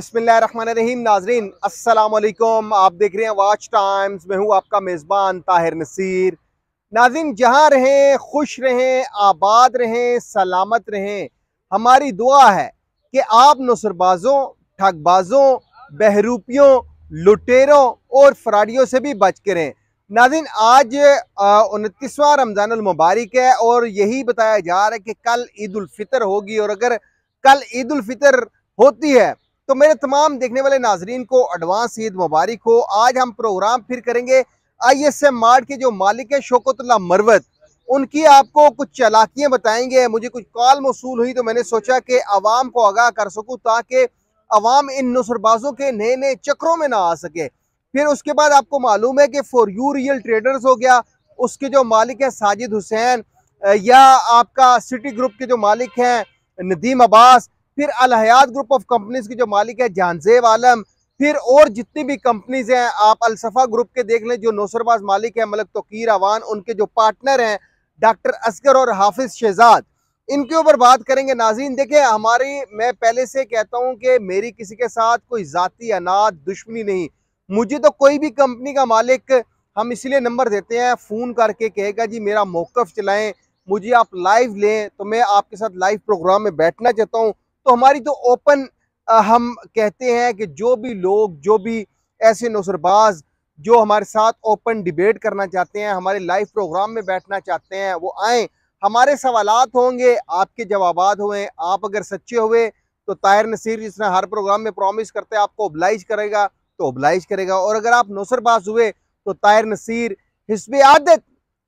रहीम नाजरीन असलकुम आप देख रहे हैं वाच टाइम्स मैं हूँ आपका मेज़बान ताहिर नसीर नाजिन जहाँ रहें खुश रहें आबाद रहें सलामत रहें हमारी दुआ है कि आप नसरबाजों ठगबाजों बहरूपियों लुटेरों और फ्राडियों से भी बच करें नाजिन आज उनतीसवा रमज़ानमबारक है और यही बताया जा रहा है कि कल ईद होगी और अगर कल ईद होती है तो मेरे तमाम देखने वाले नाजरीन को एडवांस ईद मुबारक हो आज हम प्रोग्राम फिर करेंगे आई एस एम मार्ट के जो मालिक है शोकतुल्ला मरवत उनकी आपको कुछ चालाकियाँ बताएंगे मुझे कुछ कॉल मौसू हुई तो मैंने सोचा कि आवाम को आगाह कर सकूँ ताकि आवाम इन नुसरबाजों के नए नए चक्रों में ना आ सके फिर उसके बाद आपको मालूम है कि फॉर यू रियल ट्रेडर्स हो गया उसके जो मालिक हैं साजिद हुसैन या आपका सिटी ग्रुप के जो मालिक हैं नदीम अब्बास फिर अलहयात ग्रुप ऑफ कंपनीज की जो मालिक है जानजेब आलम फिर और जितनी भी कंपनीज हैं आप अलसफा ग्रुप के देख लें जो नौसरबाज मालिक हैं मलक तोकीर अवान उनके जो पार्टनर हैं डॉक्टर असगर और हाफिज शहजाद इनके ऊपर बात करेंगे नाजीन देखें हमारी मैं पहले से कहता हूं कि मेरी किसी के साथ कोई जाति अनाथ दुश्मनी नहीं मुझे तो कोई भी कंपनी का मालिक हम इसलिए नंबर देते हैं फ़ोन करके कहेगा जी मेरा मौक़ चलाएं मुझे आप लाइव लें तो मैं आपके साथ लाइव प्रोग्राम में बैठना चाहता हूँ तो हमारी तो ओपन हम कहते हैं कि जो भी लोग जो भी ऐसे नौसरबाज जो हमारे साथ ओपन डिबेट करना चाहते हैं हमारे लाइव प्रोग्राम में बैठना चाहते हैं वो आएँ हमारे सवाल होंगे आपके जवाब हुए आप अगर सच्चे हुए तो ताहिर नसीर जिसने हर प्रोग्राम में प्रॉमिस करते हैं आपको ओबलाइज करेगा तो ओबलाइज करेगा और अगर आप नौसरबाज हुए तो ताहिर नसीर हिस्ब आदत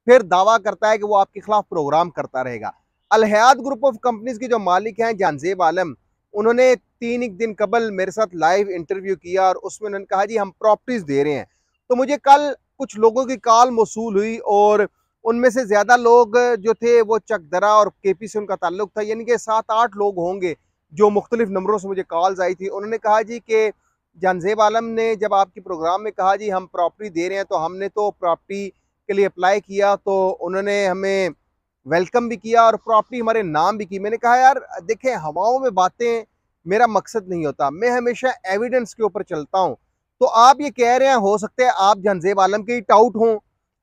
फिर दावा करता है कि वो आपके खिलाफ प्रोग्राम करता रहेगा अलहयात ग्रुप ऑफ कंपनीज के जो मालिक हैं जानजेब आलम उन्होंने तीन एक दिन कबल मेरे साथ लाइव इंटरव्यू किया और उसमें उन्होंने कहा जी हम प्रॉपर्टीज़ दे रहे हैं तो मुझे कल कुछ लोगों की कॉल मौसू हुई और उनमें से ज़्यादा लोग जो थे वो चकदरा और के पी से उनका ताल्लुक था यानी कि सात आठ लोग होंगे जो मुख्तलिफ नंबरों से मुझे कॉल्स आई थी उन्होंने कहा जी कि जानजेब आलम ने जब आपके प्रोग्राम में कहा जी हम प्रॉपर्टी दे रहे हैं तो हमने तो प्रॉपर्टी के लिए अप्लाई किया तो उन्होंने हमें वेलकम भी किया और प्रॉपर्टी हमारे नाम भी की मैंने कहा यार देखें हवाओं में बातें मेरा मकसद नहीं होता मैं हमेशा एविडेंस के ऊपर चलता हूँ तो आप ये कह रहे हैं हो सकते हैं आप जनजेब आलम के ही टाउट हों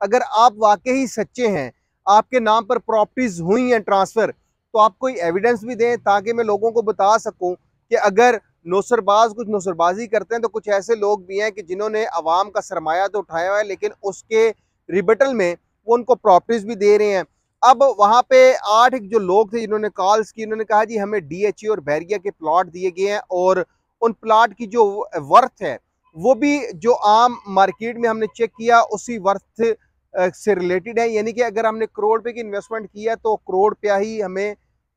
अगर आप वाकई ही सच्चे हैं आपके नाम पर प्रॉपर्टीज़ हुई हैं ट्रांसफ़र तो आप कोई एविडेंस भी दें ताकि मैं लोगों को बता सकूँ कि अगर नौसरबाज कुछ नौसरबाजी करते हैं तो कुछ ऐसे लोग भी हैं कि जिन्होंने अवाम का सरमाया तो उठाया हुआ है लेकिन उसके रिबटल में वो उनको प्रॉपर्टीज़ भी दे रहे हैं अब वहाँ पे आठ जो लोग थे जिन्होंने कॉल्स की इन्होंने कहा जी हमें डी e और बैरिया के प्लाट दिए गए हैं और उन प्लाट की जो वर्थ है वो भी जो आम मार्केट में हमने चेक किया उसी वर्थ से रिलेटेड है यानी कि अगर हमने करोड़ रुपए की इन्वेस्टमेंट किया तो करोड़ रुपया ही हमें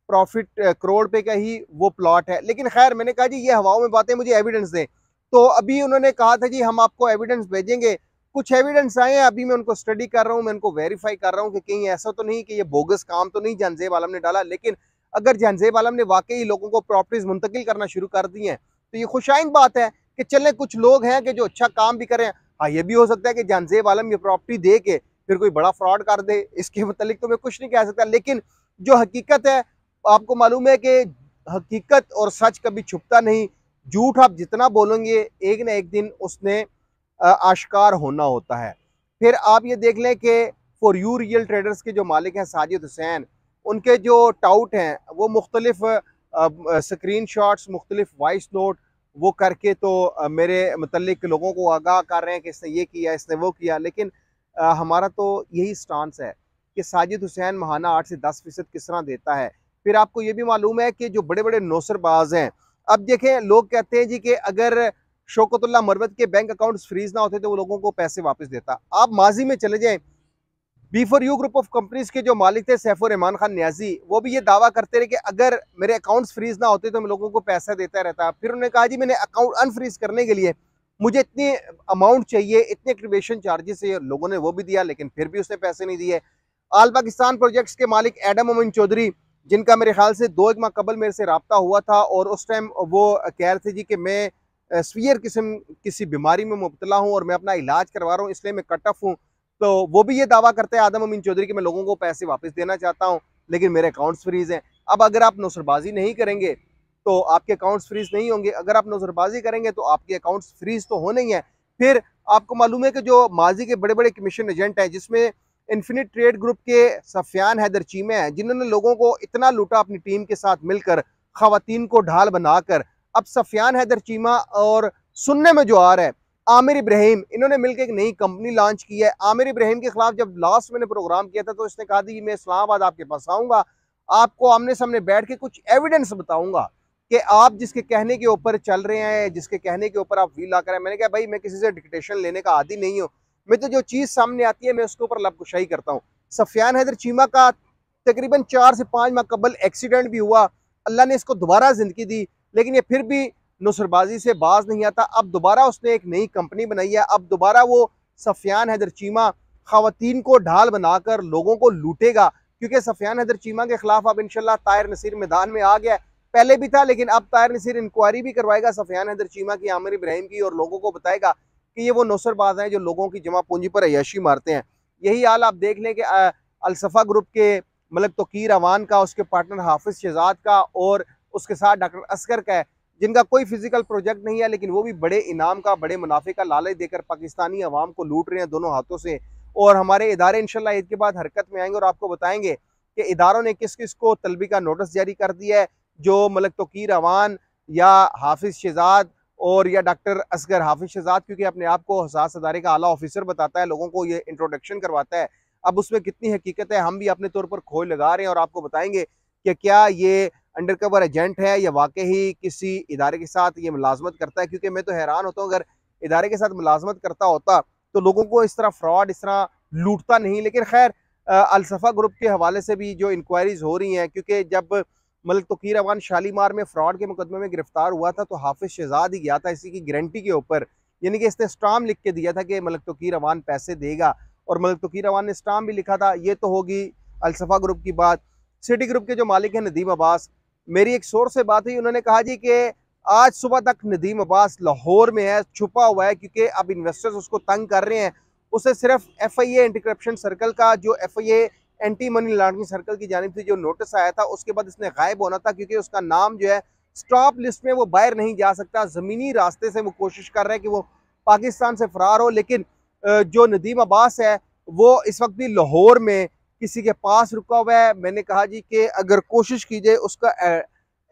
प्रॉफिट करोड़ रुपये का ही वो प्लॉट है लेकिन खैर मैंने कहा जी ये हवाओं में बातें मुझे एविडेंस दें तो अभी उन्होंने कहा था जी हम आपको एविडेंस भेजेंगे कुछ एविडेंस आए हैं अभी मैं उनको स्टडी कर रहा हूँ मैं उनको वेरीफाई कर रहा हूँ कि कहीं ऐसा तो नहीं कि ये बोगस काम तो नहीं जानजेब आलम ने डाला लेकिन अगर जहनजेब आलम ने वाकई लोगों को प्रॉपर्टीज़ मुंतकिल करना शुरू कर दी हैं तो ये खुशाइन बात है कि चले कुछ लोग हैं कि जो अच्छा काम भी करें हाँ ये भी हो सकता है कि जहनजेब आलम ये प्रॉपर्टी दे के फिर कोई बड़ा फ्रॉड कर दे इसके मतलब तो मैं कुछ नहीं कह सकता लेकिन जो हकीकत है आपको मालूम है कि हकीकत और सच कभी छुपता नहीं झूठ आप जितना बोलेंगे एक ना एक दिन उसने आश्कार होना होता है फिर आप ये देख लें कि फॉर यू रियल ट्रेडर्स के जो मालिक हैं साजिद हुसैन उनके जो टाउट हैं वो मुख्तलिफ स्क्रीन शॉट्स मुख्तलिफ वॉइस नोट वो करके तो मेरे मतलब लोगों को आगाह कर रहे हैं कि इसने ये किया इसने वो किया लेकिन हमारा तो यही स्टांस है कि साजिद हुसैन महाना आठ से दस फीसद किस तरह देता है फिर आपको ये भी मालूम है कि जो बड़े बड़े नौसरबाज हैं अब देखें लोग कहते हैं जी कि अगर शोकतुल्ला मरवत के बैंक अकाउंट्स फ्रीज ना होते तो वो लोगों को पैसे वापस देता आप माजी में चले जाएं B for U group of companies के जो मालिक थे सैफुर रहमान खान न्याजी वो भी ये दावा करते रहे कि अगर मेरे अकाउंट्स फ्रीज ना होते तो मैं लोगों को पैसा देता रहता फिर उन्होंने कहा जी मैंने अकाउंट अनफ्रीज करने के लिए मुझे इतनी अमाउंट चाहिए इतने एक्टिवेशन चार्जेस है लोगों ने वो भी दिया लेकिन फिर भी उसने पैसे नहीं दिए आल पाकिस्तान प्रोजेक्ट्स के मालिक एडम अमन चौधरी जिनका मेरे ख्याल से दो एक माह कबल मेरे से रबता हुआ था और उस टाइम वो कह रहे थे जी कि मैं सीवियर किस्म किसी बीमारी में मुबतला हूँ और मैं अपना इलाज करवा रहा हूँ इसलिए मैं कट ऑफ हूँ तो वो भी ये दावा करते हैं आदम अमीन चौधरी कि मैं लोगों को पैसे वापस देना चाहता हूँ लेकिन मेरे अकाउंट्स फ्रीज हैं अब अगर आप नौसरबाजी नहीं करेंगे तो आपके अकाउंट्स फ्रीज नहीं होंगे अगर आप नौसरबाजी करेंगे तो आपके अकाउंट्स फ्रीज तो होने ही हैं फिर आपको मालूम है कि जो माजी के बड़े बड़े कमीशन एजेंट हैं जिसमें इन्फिनिट ट्रेड ग्रुप के सफियान हैदर चीमे हैं जिन्होंने लोगों को इतना लूटा अपनी टीम के साथ मिलकर खातन को ढाल बनाकर अब सफियान हैदर चीमा और सुनने में जो आ रहा है आमिर इब्राहिम इन्होंने मिलकर एक नई कंपनी लॉन्च की है आमिर इब्राहिम के खिलाफ जब लास्ट मैंने प्रोग्राम किया था तो इसने कहा कि मैं इस्लामाबाद आपके पास आऊँगा आपको आमने सामने बैठ के कुछ एविडेंस बताऊँगा कि आप जिसके कहने के ऊपर चल रहे हैं जिसके कहने के ऊपर आप ला कर मैंने कहा भाई मैं किसी से डिक्टेशन लेने का आदि नहीं हूँ मैं तो जो चीज़ सामने आती है मैं उसके ऊपर लबकुशाही करता हूँ सफियान हैदर चीमा का तकरीबन चार से पाँच माह कबल एक्सीडेंट भी हुआ अल्लाह ने इसको दोबारा ज़िंदगी दी लेकिन ये फिर भी नुसरबाजी से बाज नहीं आता अब दोबारा उसने एक नई कंपनी बनाई है अब दोबारा वो सफियान हैदर चीमा खातन को ढाल बनाकर लोगों को लूटेगा क्योंकि सफियान हैदर चीमा के खिलाफ अब इनशाला तायर नसीर मैदान में आ गया पहले भी था लेकिन अब तायर नसीर इंक्वायरी भी करवाएगा सफियान हैदर चीमा की आमिर इब्राहिम की और लोगों को बताएगा कि ये वो नौसरबाज हैं जो लोगों की जमा पूंजी पर अयाशी मारते हैं यही हाल आप देख लें कि अलसफ़ा ग्रुप के मलक मतलब तोकीर अवान का उसके पार्टनर हाफिज़ शहजाद का और उसके साथ डॉक्टर असगर का है जिनका कोई फिजिकल प्रोजेक्ट नहीं है लेकिन वो भी बड़े इनाम का बड़े मुनाफे का लालच देकर पाकिस्तानी अवाम को लूट रहे हैं दोनों हाथों से और हमारे इदारे इनशाला ईद के बाद हरकत में आएंगे और आपको बताएंगे कि इदारों ने किस किस को तलबी का नोटिस जारी कर दिया है जो मलक तोकीर अवान या हाफिज़ शहजाद और या डॉक्टर असगर हाफिज शहजाद क्योंकि अपने आप को हसास अदारे का आला ऑफिसर बताता है लोगों को ये इंट्रोडक्शन करवाता है अब उसमें कितनी हकीकत है हम भी अपने तौर पर खोज लगा रहे हैं और आपको बताएंगे कि क्या ये अंडर कवर एजेंट है या वाकई ही किसी इदारे के साथ ये मुलाजमत करता है क्योंकि मैं तो हैरान होता हूँ अगर इदारे के साथ मुलाजमत करता होता तो लोगों को इस तरह फ्रॉड इस तरह लूटता नहीं लेकिन खैर अलसफ़ा ग्रुप के हवाले से भी जो इंक्वायरीज हो रही हैं क्योंकि जब मलिक तकीर अवान शालीमार में फ्रॉड के मुकदमे में गिरफ्तार हुआ था तो हाफिज शहजाद ही गया था इसी की गारंटी के ऊपर यानी कि इसने स्टाम लिख के दिया था कि मलिक तकीर अवान पैसे देगा और मलिक तकीर अवान ने स्टाम भी लिखा था ये तो होगी अलसफ़ा ग्रुप की बात सिटी ग्रुप के जो मालिक हैं नदीम अब्बास मेरी एक शोर से बात हुई उन्होंने कहा जी कि आज सुबह तक नदीम अब्बास लाहौर में है छुपा हुआ है क्योंकि अब इन्वेस्टर्स उसको तंग कर रहे हैं उसे सिर्फ F I anti corruption circle का जो F I anti money laundering circle की जानब से जो नोटिस आया था उसके बाद इसने गायब होना था क्योंकि उसका नाम जो है स्टॉप लिस्ट में वो बाहर नहीं जा सकता ज़मीनी रास्ते से वो कोशिश कर रहे हैं कि वो पाकिस्तान से फरार हो लेकिन जो नदीम अब्बास है वो इस वक्त भी लाहौर में किसी के पास रुका हुआ है मैंने कहा जी कि अगर कोशिश की जाए उसका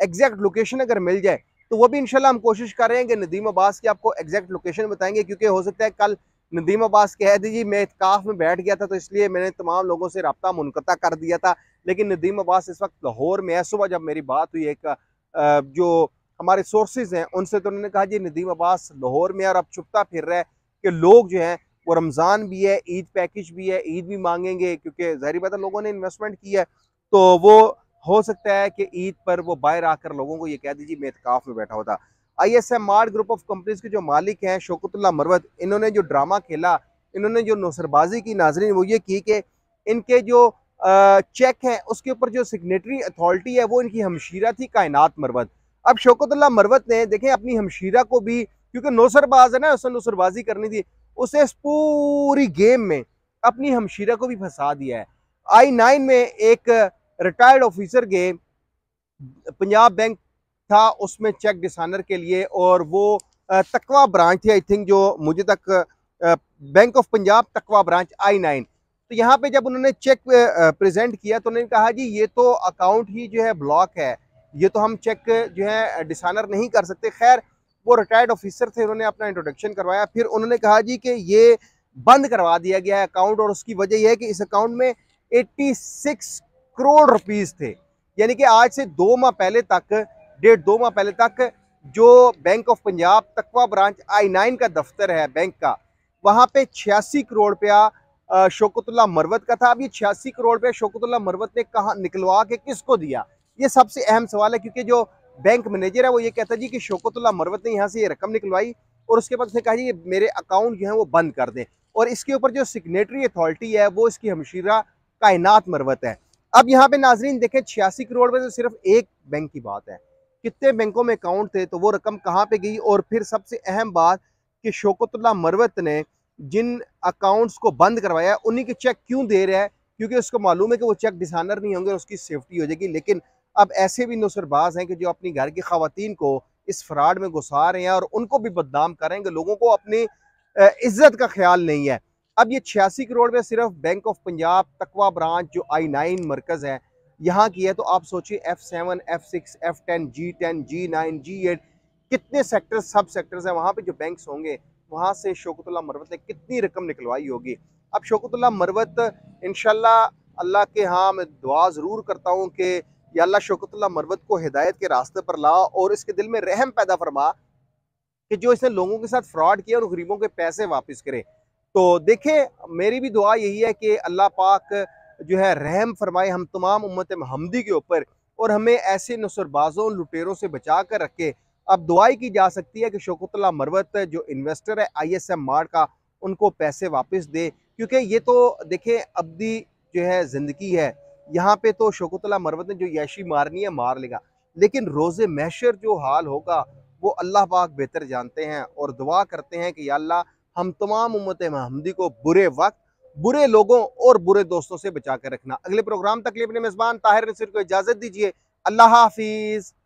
एग्जैक्ट लोकेशन अगर मिल जाए तो वो भी इनशाला हम कोशिश कर रहे हैं कि नदीम अब्बास की आपको एग्जैक्ट लोकेशन बताएंगे क्योंकि हो सकता है कल नदीम अब्बास कह दीजिए मैं इतकाफ़ में बैठ गया था तो इसलिए मैंने तमाम लोगों से रबता मुनकता कर दिया था लेकिन नदीम अब्बास इस वक्त लाहौर में है सुबह जब मेरी बात हुई एक जो हमारे सोर्सेज हैं उनसे तो उन्होंने कहा जी नदीम अब्बास लाहौर में और अब चुपता फिर रहा है कि लोग जो हैं वो रमज़ान भी है ईद पैकेज भी है ईद भी मांगेंगे क्योंकि जहरी बात है लोगों ने इन्वेस्टमेंट की है तो वो हो सकता है कि ईद पर वो बाहर आकर लोगों को ये कह दीजिए मैं इतकाफ़ में बैठा होता I S M R group of companies के जो मालिक हैं शोकतुल्ला मरवत इन्होंने जो ड्रामा खेला इन्होंने जो नौसरबाजी की नाजरीन वो ये की कि इनके जो चेक हैं उसके ऊपर जो सिग्नेटरी अथॉरिटी है वो इनकी हमशीरा थी कायनात मरवत अब शोकतुल्ला मरवत ने देखें अपनी हमशीरा को भी क्योंकि नौसरबाज है ना उसने नौसरबाजी करनी थी उसे इस पूरी गेम में अपनी हमशीरा को भी फंसा दिया है आई नाइन में एक रिटायर्ड ऑफिसर गए पंजाब बैंक था उसमें चेक डिसानर के लिए और वो तकवा ब्रांच थी आई थिंक जो मुझे तक बैंक ऑफ पंजाब तकवा ब्रांच आई नाइन तो यहाँ पे जब उन्होंने चेक प्रेजेंट किया तो उन्होंने कहा जी ये तो अकाउंट ही जो है ब्लॉक है ये तो हम चेक जो है डिसानर नहीं कर सकते खैर वो रिटायर्ड ऑफिसर थे उन्होंने अपना इंट्रोडक्शन करवाया फिर उन्होंने कहा जी कि ये बंद करवा दिया गया है अकाउंट और उसकी वजह यह है कि इस अकाउंट में 86 करोड़ रुपीस थे यानी कि आज से दो माह पहले तक डेढ़ दो माह पहले तक जो बैंक ऑफ पंजाब तकवा ब्रांच आई नाइन का दफ्तर है बैंक का वहाँ पे छियासी करोड़ रुपया शोकतुल्ला मरवत का था अब ये छियासी करोड़ रुपया शोकतुल्ला मरवत ने कहा निकलवा के किसको दिया ये सबसे अहम सवाल है क्योंकि जो बैंक मैनेजर है वो ये कहता जी कि शोकतुल्ला मरवत ने यहाँ से ये रकम निकलवाई और उसके बाद उसने कहा जी मेरे अकाउंट जो है वो बंद कर दें और इसके ऊपर जो सिग्नेटरी अथॉरिटी है वो इसकी हमशीरा कायनात मरवत है अब यहाँ पे नाजरीन देखें छियासी करोड़ में तो सिर्फ एक बैंक की बात है कितने बैंकों में अकाउंट थे तो वो रकम कहाँ पे गई और फिर सबसे अहम बात कि शोकतुल्ला मरवत ने जिन अकाउंट्स को बंद करवाया उन्हीं के चेक क्यों दे रहा है क्योंकि उसको मालूम है कि वो चेक डिसानर नहीं होंगे और उसकी सेफ्टी हो जाएगी लेकिन अब ऐसे भी नुसरबाज हैं कि जो अपनी घर की खातन को इस फ्राड में घुसा रहे हैं और उनको भी बदनाम करेंगे लोगों को अपनी इज्जत का ख्याल नहीं है अब ये छियासी करोड़ में सिर्फ बैंक ऑफ पंजाब तकवा ब्रांच जो आई नाइन मरकज़ है यहाँ की है तो आप सोचिए F seven F six F ten G ten G nine G eight कितने सेक्टर सब सेक्टर्स हैं वहाँ पे जो बैंक्स होंगे वहाँ से शोकतुल्ला मरवत ने कितनी रकम निकलवाई होगी अब शोकतुल्ला मरवत इनशाला अल्लाह के हाँ मैं दुआ ज़रूर करता हूँ कि या अल्लाह शौकतुल्ला मरवत को हिदायत के रास्ते पर ला और इसके दिल में रहम पैदा फरमा कि जो इसने लोगों के साथ फ्रॉड किया और गरीबों के पैसे वापस करे तो देखें मेरी भी दुआ यही है कि अल्लाह पाक जो है रहम फरमाए हम तमाम उम्मत महमदी के ऊपर और हमें ऐसे नसरबाजों लुटेरों से बचा कर रखे अब दुआई की जा सकती है कि शौकतुल्ला मरवत जो इन्वेस्टर है आई एस एम मार्ड का उनको पैसे वापस दे क्योंकि ये तो देखें भी जो है ज़िंदगी है यहाँ पे तो शोकतला मरवत ने जो याशी मारनी है मार लेगा लेकिन रोज़ मैशर जो हाल होगा वो अल्लाह पाक बेहतर जानते हैं और दुआ करते हैं कि अल्लाह हम तमाम उम्मत महमदी को बुरे वक्त बुरे लोगों और बुरे दोस्तों से बचा कर रखना अगले प्रोग्राम तक लिए अपने मेज़बान ताहिर नसीर को इजाज़त दीजिए अल्लाह हाफिज़